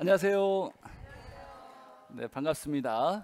안녕하세요. 네, 반갑습니다.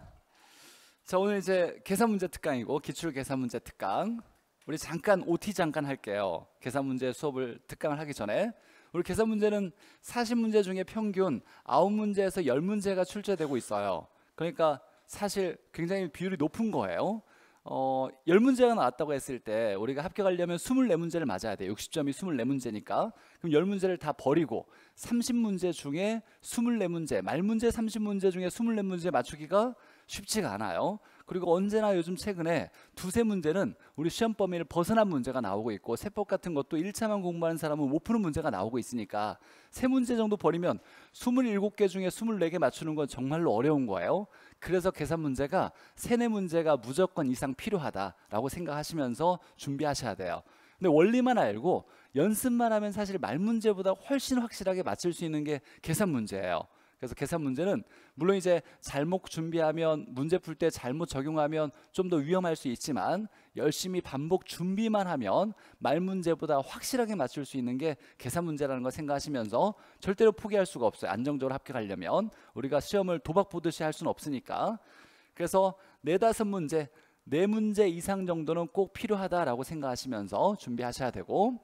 자, 오늘 이제 계산 문제 특강이고 기출 계산 문제 특강. 우리 잠깐 OT 잠깐 할게요. 계산 문제 수업을 특강을 하기 전에 우리 계산 문제는 40문제 중에 평균 9문제에서 10문제가 출제되고 있어요. 그러니까 사실 굉장히 비율이 높은 거예요. 어, 10문제가 나왔다고 했을 때 우리가 합격하려면 24문제를 맞아야 돼요. 60점이 24문제니까. 그럼 10문제를 다 버리고 30문제 중에 24문제, 말문제 30문제 중에 24문제 맞추기가 쉽지가 않아요. 그리고 언제나 요즘 최근에 두세 문제는 우리 시험 범위를 벗어난 문제가 나오고 있고 세법 같은 것도 1차만 공부하는 사람은 못 푸는 문제가 나오고 있으니까 세 문제 정도 버리면 27개 중에 24개 맞추는 건 정말로 어려운 거예요. 그래서 계산 문제가 세네 문제가 무조건 이상 필요하다라고 생각하시면서 준비하셔야 돼요. 근데 원리만 알고 연습만 하면 사실 말 문제보다 훨씬 확실하게 맞출 수 있는 게 계산 문제예요. 그래서 계산 문제는 물론 이제 잘못 준비하면 문제 풀 때 잘못 적용하면 좀 더 위험할 수 있지만 열심히 반복 준비만 하면 말 문제보다 확실하게 맞출 수 있는 게 계산 문제라는 걸 생각하시면서 절대로 포기할 수가 없어요. 안정적으로 합격하려면 우리가 시험을 도박 보듯이 할 수는 없으니까. 그래서 네다섯 문제, 네 문제 이상 정도는 꼭 필요하다라고 생각하시면서 준비하셔야 되고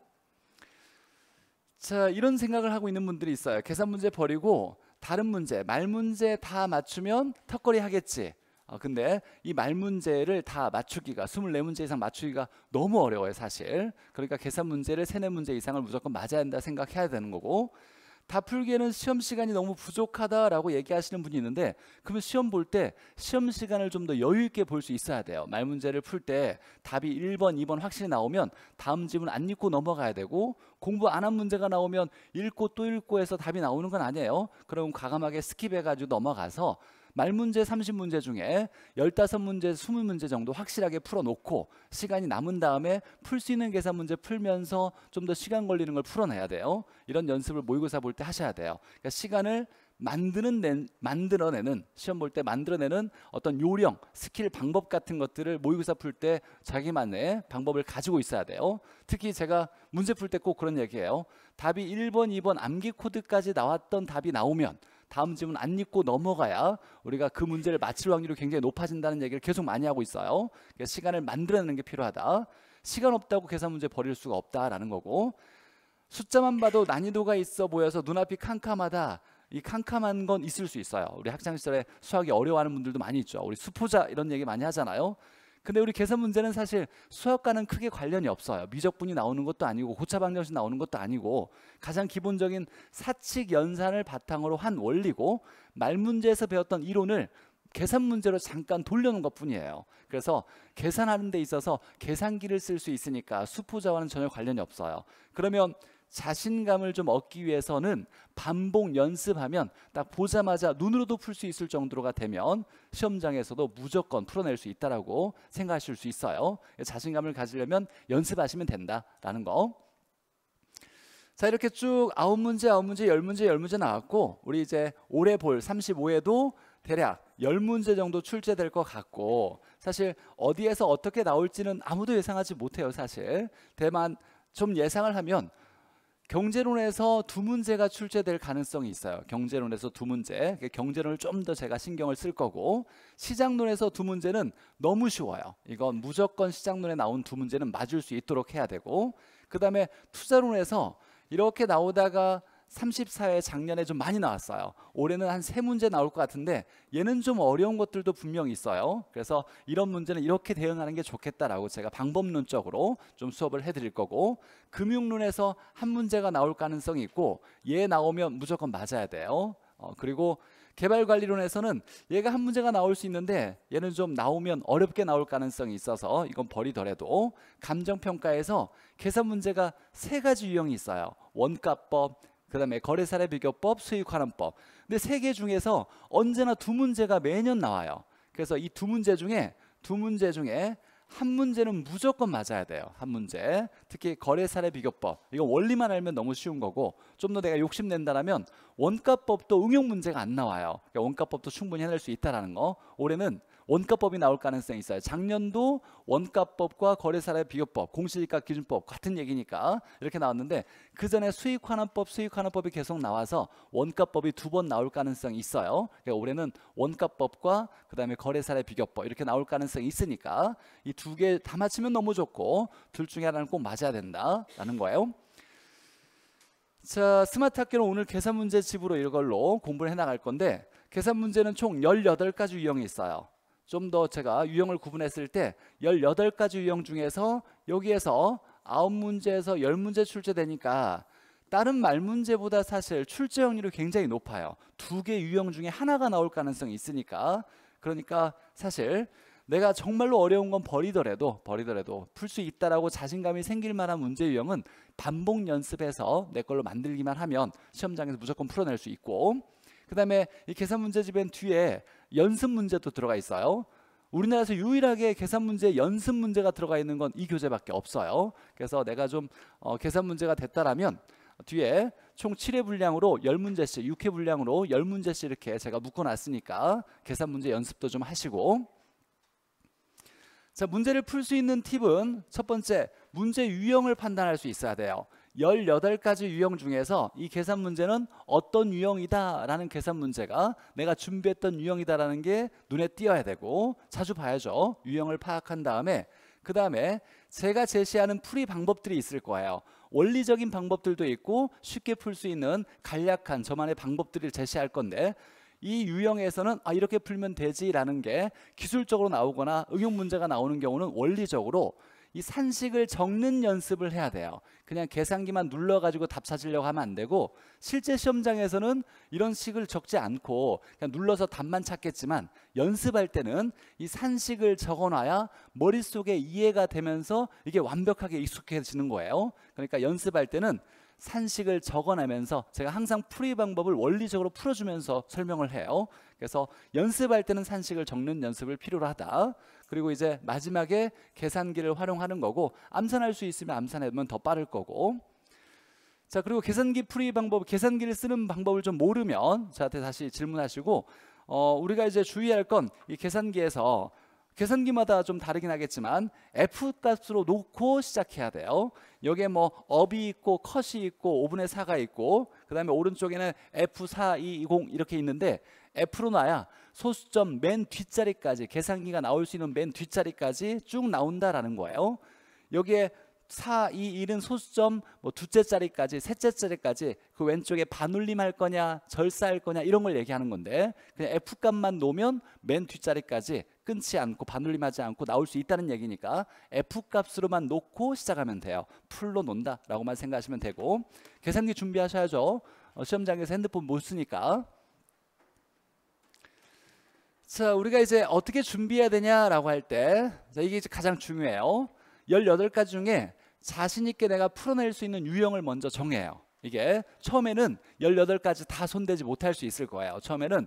자 이런 생각을 하고 있는 분들이 있어요. 계산 문제 버리고 다른 문제, 말 문제 다 맞추면 턱걸이 하겠지. 어, 근데 이 말 문제를 다 맞추기가 24문제 이상 맞추기가 너무 어려워요 사실 그러니까 계산 문제를 3, 4 문제 이상을 무조건 맞아야 한다 생각해야 되는 거고 다 풀기에는 시험 시간이 너무 부족하다라고 얘기하시는 분이 있는데 그러면 시험 볼 때 시험 시간을 좀 더 여유 있게 볼 수 있어야 돼요. 말 문제를 풀 때 답이 1번, 2번 확실히 나오면 다음 질문 안 읽고 넘어가야 되고 공부 안 한 문제가 나오면 읽고 또 읽고 해서 답이 나오는 건 아니에요. 그럼 과감하게 스킵해 가지고 넘어가서 말문제 30문제 중에 15문제, 20문제 정도 확실하게 풀어놓고 시간이 남은 다음에 풀 수 있는 계산 문제 풀면서 좀 더 시간 걸리는 걸 풀어내야 돼요. 이런 연습을 모의고사 볼 때 하셔야 돼요. 그러니까 시간을 만드는 낸, 만들어내는 시험 볼 때 만들어내는 어떤 요령, 스킬, 방법 같은 것들을 모의고사 풀 때 자기만의 방법을 가지고 있어야 돼요. 특히 제가 문제 풀 때 꼭 그런 얘기예요. 답이 1번, 2번 암기 코드까지 나왔던 답이 나오면 다음 질문 안 읽고 넘어가야 우리가 그 문제를 맞출 확률이 굉장히 높아진다는 얘기를 계속 많이 하고 있어요. 그래서 시간을 만들어내는 게 필요하다. 시간 없다고 계산 문제 버릴 수가 없다라는 거고 숫자만 봐도 난이도가 있어 보여서 눈앞이 캄캄하다. 이 캄캄한 건 있을 수 있어요. 우리 학창 시절에 수학이 어려워하는 분들도 많이 있죠. 우리 수포자 이런 얘기 많이 하잖아요. 근데 우리 계산 문제는 사실 수학과는 크게 관련이 없어요. 미적분이 나오는 것도 아니고 고차방정식 나오는 것도 아니고 가장 기본적인 사칙 연산을 바탕으로 한 원리고 말 문제에서 배웠던 이론을 계산 문제로 잠깐 돌려놓은 것 뿐이에요. 그래서 계산하는 데 있어서 계산기를 쓸 수 있으니까 수포자와는 전혀 관련이 없어요. 그러면 자신감을 좀 얻기 위해서는 반복 연습하면 딱 보자마자 눈으로도 풀 수 있을 정도가 로 되면 시험장에서도 무조건 풀어낼 수 있다라고 생각하실 수 있어요. 자신감을 가지려면 연습하시면 된다라는 거. 자 이렇게 쭉 아홉 문제 아홉 문제 열 문제 열 문제 나왔고 우리 이제 올해 볼 35회도 대략 열문제 정도 출제될 것 같고 사실 어디에서 어떻게 나올지는 아무도 예상하지 못해요 사실 대만 좀 예상을 하면 경제론에서 두 문제가 출제될 가능성이 있어요. 경제론에서 두 문제. 그러니까 경제론을 좀 더 제가 신경을 쓸 거고 시장론에서 두 문제는 너무 쉬워요. 이건 무조건 시장론에 나온 두 문제는 맞을 수 있도록 해야 되고 그다음에 투자론에서 이렇게 나오다가 34회 작년에 좀 많이 나왔어요. 올해는 한 세 문제 나올 것 같은데 얘는 좀 어려운 것들도 분명히 있어요. 그래서 이런 문제는 이렇게 대응하는 게 좋겠다라고 제가 방법론적으로 좀 수업을 해드릴 거고 금융론에서 한 문제가 나올 가능성이 있고 얘 나오면 무조건 맞아야 돼요. 어, 그리고 개발관리론에서는 얘가 한 문제가 나올 수 있는데 얘는 좀 나오면 어렵게 나올 가능성이 있어서 이건 버리더라도 감정평가에서 계산 문제가 세 가지 유형이 있어요. 원가법, 그 다음에 거래사례 비교법, 수익환원법 근데 세 개 중에서 언제나 두 문제가 매년 나와요. 그래서 이 두 문제 중에 두 문제 중에 한 문제는 무조건 맞아야 돼요. 한 문제. 특히 거래사례 비교법. 이거 원리만 알면 너무 쉬운 거고 좀 더 내가 욕심낸다라면 원가법도 응용 문제가 안 나와요. 그러니까 원가법도 충분히 해낼 수 있다라는 거. 올해는 원가법이 나올 가능성이 있어요. 작년도 원가법과 거래사례 비교법, 공시지가 기준법 같은 얘기니까 이렇게 나왔는데 그 전에 수익환원법, 수익환원법이 계속 나와서 원가법이 두 번 나올 가능성이 있어요. 그러니까 올해는 원가법과 그다음에 거래사례 비교법 이렇게 나올 가능성이 있으니까 이 두 개 다 맞히면 너무 좋고 둘 중에 하나는 꼭 맞아야 된다라는 거예요. 자, 스마트 학교는 오늘 계산 문제 집으로 이걸로 공부를 해 나갈 건데 계산 문제는 총 18가지 유형이 있어요. 좀더 제가 유형을 구분했을 때 18가지 유형 중에서 여기에서 9문제에서 10문제 출제되니까 다른 말문제보다 사실 출제 확률이 굉장히 높아요. 두 개 유형 중에 하나가 나올 가능성이 있으니까 그러니까 사실 내가 정말로 어려운 건 버리더라도 버리더라도 풀 수 있다라고 자신감이 생길 만한 문제 유형은 반복 연습해서 내 걸로 만들기만 하면 시험장에서 무조건 풀어낼 수 있고 그 다음에 이 계산 문제집엔 뒤에 연습 문제도 들어가 있어요. 우리나라에서 유일하게 계산 문제 연습 문제가 들어가 있는 건 이 교재밖에 없어요. 그래서 내가 좀 어, 계산 문제가 됐다라면 뒤에 총 7회 분량으로 10문제씩 6회 분량으로 10문제씩 이렇게 제가 묶어놨으니까 계산 문제 연습도 좀 하시고 자 문제를 풀 수 있는 팁은 첫 번째 문제 유형을 판단할 수 있어야 돼요. 18가지 유형 중에서 이 계산 문제는 어떤 유형이다라는 계산 문제가 내가 준비했던 유형이다라는 게 눈에 띄어야 되고 자주 봐야죠. 유형을 파악한 다음에 그 다음에 제가 제시하는 풀이 방법들이 있을 거예요. 원리적인 방법들도 있고 쉽게 풀 수 있는 간략한 저만의 방법들을 제시할 건데 이 유형에서는 아 이렇게 풀면 되지라는 게 기술적으로 나오거나 응용 문제가 나오는 경우는 원리적으로 이 산식을 적는 연습을 해야 돼요. 그냥 계산기만 눌러 가지고 답 찾으려고 하면 안 되고 실제 시험장에서는 이런 식을 적지 않고 그냥 눌러서 답만 찾겠지만 연습할 때는 이 산식을 적어 놔야 머릿속에 이해가 되면서 이게 완벽하게 익숙해지는 거예요. 그러니까 연습할 때는 산식을 적어내면서 제가 항상 풀이 방법을 원리적으로 풀어주면서 설명을 해요. 그래서 연습할 때는 산식을 적는 연습을 필요로 하다. 그리고 이제 마지막에 계산기를 활용하는 거고 암산할 수 있으면 암산하면 더 빠를 거고 자 그리고 계산기 풀이 방법 계산기를 쓰는 방법을 좀 모르면 저한테 다시 질문하시고 어 우리가 이제 주의할 건 이 계산기에서 계산기마다 좀 다르긴 하겠지만 F 값으로 놓고 시작해야 돼요. 여기에 뭐 업이 있고 컷이 있고 5분의 4가 있고 그 다음에 오른쪽에는 F4220 이렇게 있는데 에프로나야 소수점 맨 뒷자리까지 계산기가 나올 수 있는 맨 뒷자리까지 쭉 나온다라는 거예요. 여기에 4, 2, 1은 소수점 뭐 두째 자리까지 셋째 자리까지 그 왼쪽에 반올림 할 거냐 절사할 거냐 이런 걸 얘기하는 건데 그냥 F값만 놓으면 맨 뒷자리까지 끊지 않고 반올림하지 않고 나올 수 있다는 얘기니까 F값으로만 놓고 시작하면 돼요. 풀로 논다라고만 생각하시면 되고 계산기 준비하셔야죠. 어, 시험장에서 핸드폰 못 쓰니까 자, 우리가 이제 어떻게 준비해야 되냐라고 할 때, 이게 이제 가장 중요해요. 18가지 중에 자신있게 내가 풀어낼 수 있는 유형을 먼저 정해요. 이게 처음에는 18가지 다 손대지 못할 수 있을 거예요. 처음에는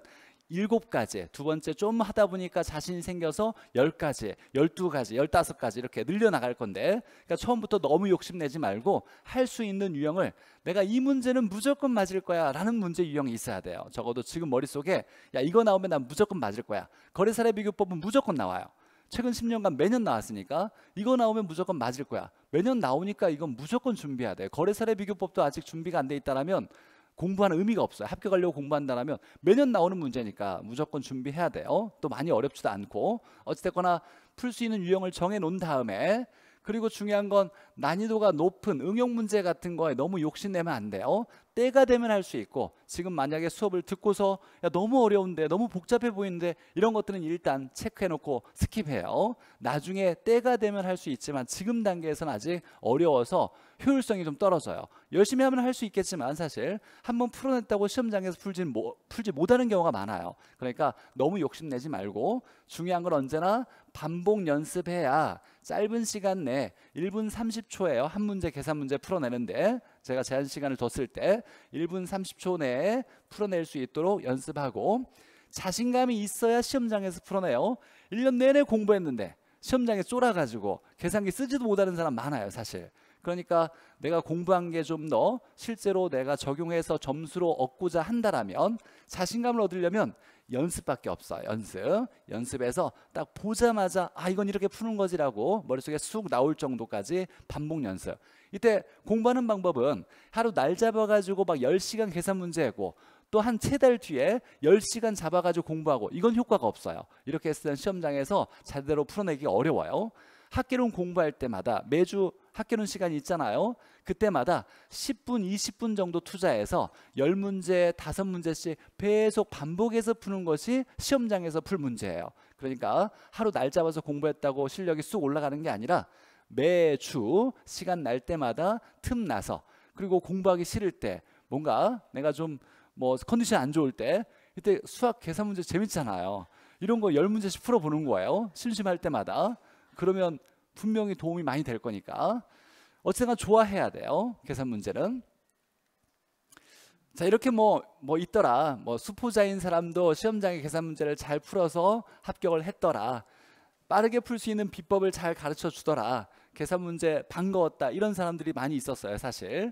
일곱 가지, 두 번째 좀 하다 보니까 자신이 생겨서 열 가지, 열두 가지, 열다섯 가지 이렇게 늘려나갈 건데, 그러니까 처음부터 너무 욕심내지 말고 할 수 있는 유형을 내가 이 문제는 무조건 맞을 거야라는 문제 유형이 있어야 돼요. 적어도 지금 머릿속에 야 이거 나오면 난 무조건 맞을 거야. 거래사례 비교법은 무조건 나와요. 최근 10년간 매년 나왔으니까 이거 나오면 무조건 맞을 거야. 매년 나오니까 이건 무조건 준비해야 돼. 거래사례 비교법도 아직 준비가 안 돼 있다라면 공부하는 의미가 없어요. 합격하려고 공부한다라면 매년 나오는 문제니까 무조건 준비해야 돼요. 또 많이 어렵지도 않고 어찌됐거나 풀 수 있는 유형을 정해 놓은 다음에 그리고 중요한 건 난이도가 높은 응용 문제 같은 거에 너무 욕심내면 안 돼요. 때가 되면 할 수 있고 지금 만약에 수업을 듣고서 야 너무 어려운데 너무 복잡해 보이는데 이런 것들은 일단 체크해 놓고 스킵해요. 나중에 때가 되면 할 수 있지만 지금 단계에서는 아직 어려워서 효율성이 좀 떨어져요. 열심히 하면 할 수 있겠지만 사실 한번 풀어냈다고 시험장에서 풀진 뭐, 풀지 못하는 경우가 많아요. 그러니까 너무 욕심내지 말고 중요한 건 언제나 반복 연습해야 짧은 시간 내 1분 3 0초에요한 문제 계산 문제 풀어내는데 제가 제한 시간을 뒀을 때 1분 30초 내에 풀어낼 수 있도록 연습하고 자신감이 있어야 시험장에서 풀어내요. 1년 내내 공부했는데 시험장에 쫄아가지고 계산기 쓰지도 못하는 사람 많아요, 사실. 그러니까 내가 공부한 게 좀 더 실제로 내가 적용해서 점수로 얻고자 한다라면 자신감을 얻으려면 연습밖에 없어. 연습. 연습해서 딱 보자마자 아 이건 이렇게 푸는 거지라고 머릿속에 쑥 나올 정도까지 반복 연습. 이때 공부하는 방법은 하루 날 잡아 가지고 막 10시간 계산 문제 하고 또한세달 뒤에 10시간 잡아가지고 공부하고 이건 효과가 없어요. 이렇게 했을 때 시험장에서 제대로 풀어내기가 어려워요. 학기론 공부할 때마다 매주 학기론 시간이 있잖아요. 그때마다 10분, 20분 정도 투자해서 10문제, 5문제씩 계속 반복해서 푸는 것이 시험장에서 풀 문제예요. 그러니까 하루 날 잡아서 공부했다고 실력이 쑥 올라가는 게 아니라 매주 시간 날 때마다 틈 나서 그리고 공부하기 싫을 때 뭔가 내가 좀 뭐 컨디션 안 좋을 때 이때 수학 계산 문제 재밌잖아요. 이런 거1 0문제씩 풀어보는 거예요. 심심할 때마다. 그러면 분명히 도움이 많이 될 거니까. 어쨌든 좋아해야 돼요. 계산 문제는. 자 이렇게 뭐뭐 뭐 있더라. 뭐 수포자인 사람도 시험장의 계산 문제를 잘 풀어서 합격을 했더라. 빠르게 풀 수 있는 비법을 잘 가르쳐 주더라. 계산 문제 반가웠다. 이런 사람들이 많이 있었어요, 사실.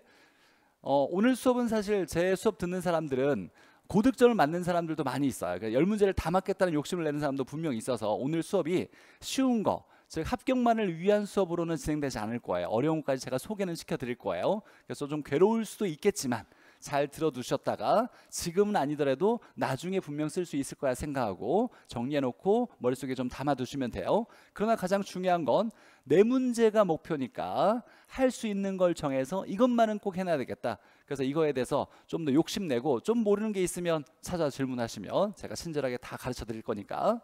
어, 오늘 수업은 사실 제 수업 듣는 사람들은 고득점을 맞는 사람들도 많이 있어요. 그러니까 열 문제를 다 맞겠다는 욕심을 내는 사람도 분명 있어서 오늘 수업이 쉬운 거, 즉 합격만을 위한 수업으로는 진행되지 않을 거예요. 어려운 것까지 제가 소개는 시켜드릴 거예요. 그래서 좀 괴로울 수도 있겠지만 잘 들어두셨다가 지금은 아니더라도 나중에 분명 쓸 수 있을 거야 생각하고 정리해놓고 머릿속에 좀 담아두시면 돼요. 그러나 가장 중요한 건 내 문제가 목표니까 할 수 있는 걸 정해서 이것만은 꼭 해놔야 되겠다. 그래서 이거에 대해서 좀 더 욕심내고 좀 모르는 게 있으면 찾아 질문하시면 제가 친절하게 다 가르쳐 드릴 거니까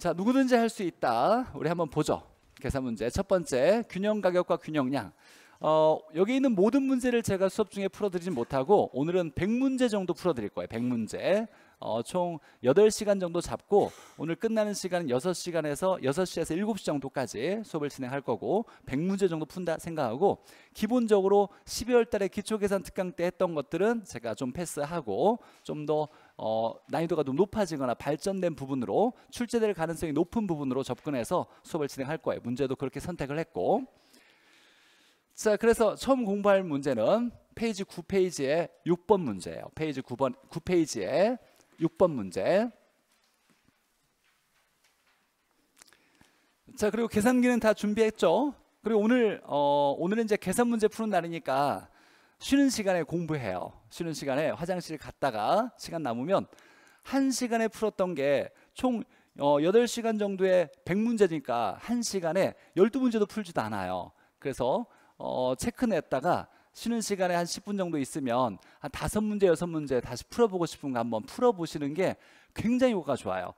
자, 누구든지 할 수 있다. 우리 한번 보죠. 계산 문제. 첫 번째, 균형 가격과 균형량. 어, 여기 있는 모든 문제를 제가 수업 중에 풀어드리진 못하고 오늘은 100문제 정도 풀어드릴 거예요. 100문제. 어, 총 8시간 정도 잡고 오늘 끝나는 시간은 6시간에서 6시에서 7시 정도까지 수업을 진행할 거고 100문제 정도 푼다 생각하고 기본적으로 12월 달에 기초계산 특강 때 했던 것들은 제가 좀 패스하고 좀더 어, 난이도가 좀 높아지거나 발전된 부분으로 출제될 가능성이 높은 부분으로 접근해서 수업을 진행할 거예요. 문제도 그렇게 선택을 했고 자 그래서 처음 공부할 문제는 페이지 9페이지에 6번 문제예요. 페이지 9번 9페이지에 6번 문제. 자 그리고 계산기는 다 준비했죠. 그리고 오늘 어, 오늘은 이제 계산 문제 푸는 날이니까 쉬는 시간에 공부해요. 쉬는 시간에 화장실 갔다가 시간 남으면 한시간에 풀었던 게총 어, 8시간 정도의 100문제니까 한시간에 12문제도 풀지도 않아요. 그래서 어, 체크 냈다가 쉬는 시간에 한 10분 정도 있으면 한 5문제, 6문제 다시 풀어보고 싶은 거 한번 풀어보시는 게 굉장히 효과가 좋아요.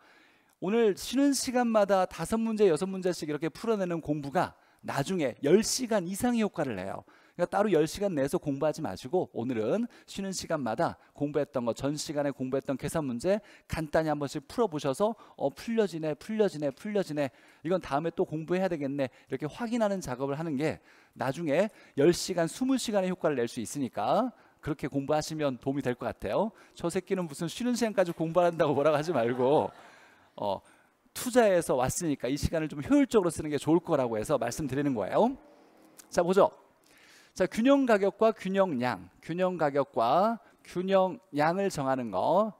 오늘 쉬는 시간마다 5문제, 6문제씩 이렇게 풀어내는 공부가 나중에 10시간 이상의 효과를 내요. 그러니까 따로 10시간 내서 공부하지 마시고 오늘은 쉬는 시간마다 공부했던 거, 전 시간에 공부했던 계산 문제 간단히 한 번씩 풀어보셔서 어, 풀려지네, 풀려지네, 풀려지네. 이건 다음에 또 공부해야 되겠네. 이렇게 확인하는 작업을 하는 게 나중에 10시간, 20시간의 효과를 낼 수 있으니까 그렇게 공부하시면 도움이 될 것 같아요. 저 새끼는 무슨 쉬는 시간까지 공부한다고 뭐라고 하지 말고 어, 투자해서 왔으니까 이 시간을 좀 효율적으로 쓰는 게 좋을 거라고 해서 말씀드리는 거예요. 자, 보죠. 자, 균형 가격과 균형양 균형 가격과 균형양을 정하는 거.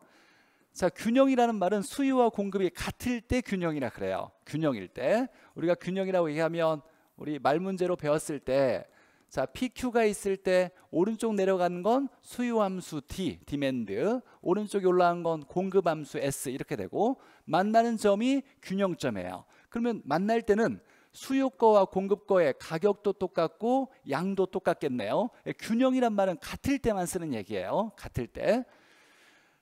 자, 균형이라는 말은 수요와 공급이 같을 때 균형이라 그래요. 균형일 때. 우리가 균형이라고 얘기하면 우리 말 문제로 배웠을 때 자, PQ가 있을 때 오른쪽 내려가는건 수요함수 D, 디맨드, 오른쪽에 올라간 건 공급함수 S 이렇게 되고 만나는 점이 균형점이에요. 그러면 만날 때는 수요거와 공급거의 가격도 똑같고 양도 똑같겠네요. 예, 균형이란 말은 같을 때만 쓰는 얘기예요. 같을 때.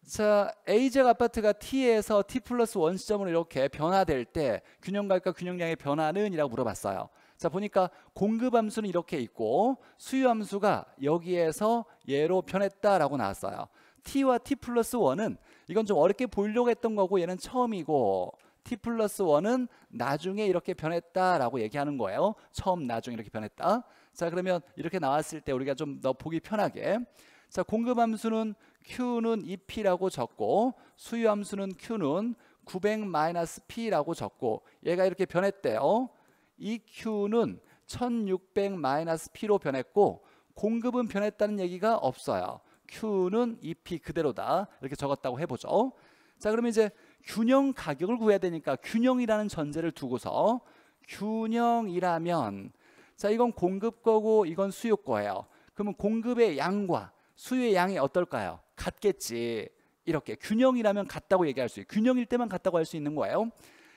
자, A적 아파트가 T에서 T 플러스 원 시점으로 이렇게 변화될 때 균형가격과 균형량의 변화는? 이라고 물어봤어요. 자, 보니까 공급함수는 이렇게 있고 수요함수가 여기에서 얘로 변했다라고 나왔어요. T와 T 플러스 원은 이건 좀 어렵게 보려고 했던 거고 얘는 처음이고 t 플러스 1은 나중에 이렇게 변했다라고 얘기하는 거예요. 처음 나중에 이렇게 변했다. 자 그러면 이렇게 나왔을 때 우리가 좀 더 보기 편하게 자 공급함수는 Q는 e p 라고 적고 수요함수는 Q는 900-P라고 적고 얘가 이렇게 변했대요. e Q는 1600-P로 변했고 공급은 변했다는 얘기가 없어요. Q는 e p 그대로다. 이렇게 적었다고 해보죠. 자 그러면 이제 균형 가격을 구해야 되니까 균형이라는 전제를 두고서 균형이라면 자 이건 공급 거고 이건 수요 거예요. 그러면 공급의 양과 수요의 양이 어떨까요? 같겠지. 이렇게 균형이라면 같다고 얘기할 수 있어요. 균형일 때만 같다고 할 수 있는 거예요.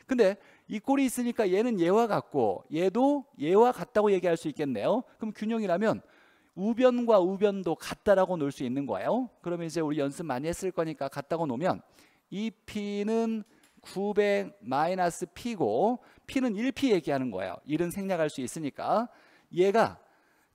근데 이 꼴이 있으니까 얘는 얘와 같고 얘도 얘와 같다고 얘기할 수 있겠네요. 그럼 균형이라면 우변과 우변도 같다라고 놓을 수 있는 거예요. 그러면 이제 우리 연습 많이 했을 거니까 같다고 놓으면 이 P는 900 마이너스 P고 P는 1P 얘기하는 거예요. 1은 생략할 수 있으니까 얘가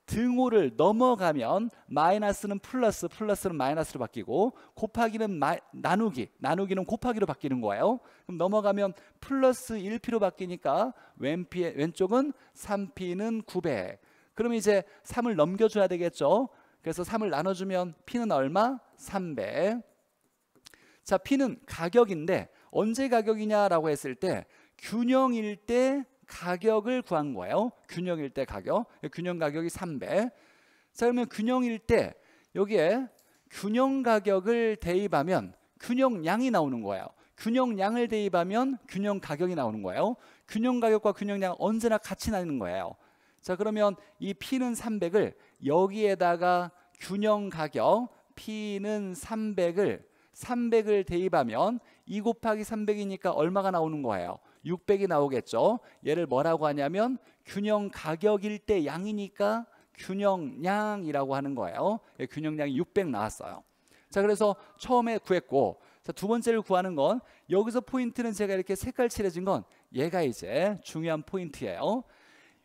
등호를 넘어가면 마이너스는 플러스, 플러스는 마이너스로 바뀌고 곱하기는 마 나누기, 나누기는 곱하기로 바뀌는 거예요. 그럼 넘어가면 플러스 1P로 바뀌니까 왼피, 왼쪽은 3P는 900. 그럼 이제 3을 넘겨줘야 되겠죠. 그래서 3을 나눠주면 P는 얼마? 300. 자, P는 가격인데 언제 가격이냐라고 했을 때 균형일 때 가격을 구한 거예요. 균형일 때 가격. 균형 가격이 3배. 자, 그러면 균형일 때 여기에 균형 가격을 대입하면 균형 양이 나오는 거예요. 균형 양을 대입하면 균형 가격이 나오는 거예요. 균형 가격과 균형 양 언제나 같이 나는 거예요. 자, 그러면 이 P는 300을 여기에다가 균형 가격 P는 300을 300을 대입하면 2 곱하기 300이니까 얼마가 나오는 거예요? 600이 나오겠죠. 얘를 뭐라고 하냐면 균형 가격일 때 양이니까 균형량이라고 하는 거예요. 예, 균형량이 600 나왔어요. 자 그래서 처음에 구했고 자, 두 번째를 구하는 건 여기서 포인트는 제가 이렇게 색깔 칠해진 건 얘가 이제 중요한 포인트예요.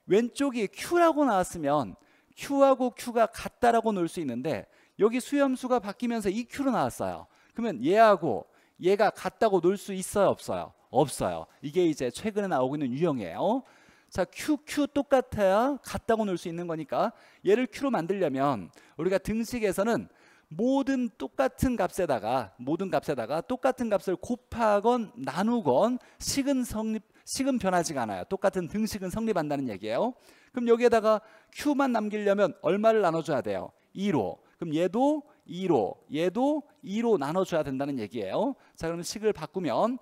왼쪽이 Q라고 나왔으면 Q하고 Q가 같다라고 놓을 수 있는데 여기 수염수가 바뀌면서 EQ로 나왔어요. 그러면 얘하고 얘가 같다고 놀 수 있어요, 없어요? 없어요. 이게 이제 최근에 나오고 있는 유형이에요. 어? 자, Q, Q 똑같아야 같다고 놀 수 있는 거니까 얘를 Q로 만들려면 우리가 등식에서는 모든 똑같은 값에다가 모든 값에다가 똑같은 값을 곱하건 나누건 식은 성립 식은 변하지가 않아요. 똑같은 등식은 성립한다는 얘기예요. 그럼 여기에다가 q만 남기려면 얼마를 나눠줘야 돼요? 2로. 그럼 얘도 2로 얘도 2로 나눠줘야 된다는 얘기예요. 자 그럼 식을 바꾸면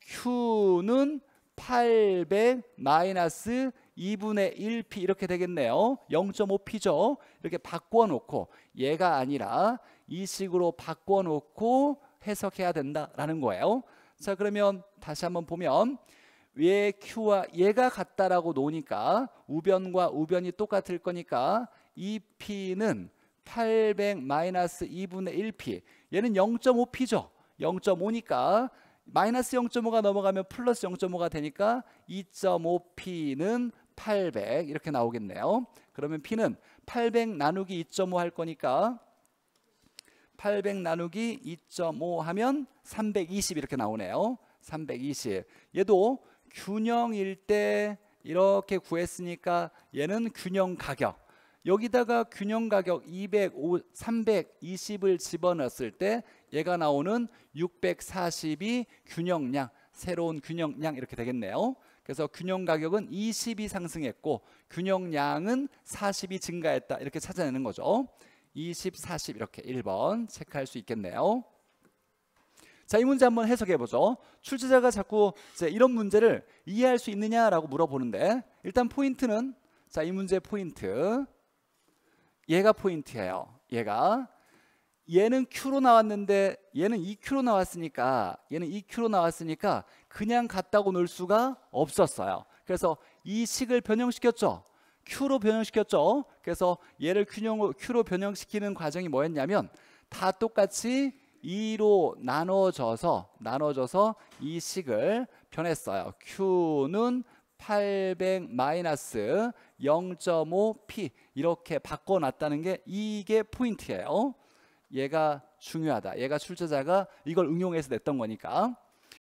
Q는 800 마이너스 2분의 1p 이렇게 되겠네요. 0.5p죠. 이렇게 바꿔놓고 얘가 아니라 이 식으로 바꿔놓고 해석해야 된다라는 거예요. 자 그러면 다시 한번 보면 얘 q와 얘가 같다라고 놓으니까 우변과 우변이 똑같을 거니까 이 p는 800 마이너스 2분의 1p 얘는 0.5p죠. 0.5니까 마이너스 0.5가 넘어가면 플러스 0.5가 되니까 2.5p는 800 이렇게 나오겠네요. 그러면 p는 800 나누기 2.5 할 거니까 800 나누기 2.5 하면 320 이렇게 나오네요. 320. 얘도 균형일 때 이렇게 구했으니까 얘는 균형 가격. 여기다가 균형 가격 200, 320을 집어넣었을 때 얘가 나오는 640이 균형량, 새로운 균형량 이렇게 되겠네요. 그래서 균형 가격은 20이 상승했고 균형량은 40이 증가했다. 이렇게 찾아내는 거죠. 20, 40 이렇게 1번 체크할 수 있겠네요. 자, 이 문제 한번 해석해 보죠. 출제자가 자꾸 이런 문제를 이해할 수 있느냐라고 물어보는데 일단 포인트는 자, 이 문제 포인트. 얘가 포인트예요. 얘가 얘는 Q로 나왔는데 얘는 EQ로 나왔으니까 얘는 EQ로 나왔으니까 그냥 같다고 놀 수가 없었어요. 그래서 이 식을 변형시켰죠. Q로 변형시켰죠. 그래서 얘를 Q로 변형시키는 과정이 뭐였냐면 다 똑같이 2로 나눠져서 나눠져서 이 식을 변했어요. Q는 800 마이너스 0.5p 이렇게 바꿔놨다는 게 이게 포인트예요. 얘가 중요하다. 얘가 출제자가 이걸 응용해서 냈던 거니까.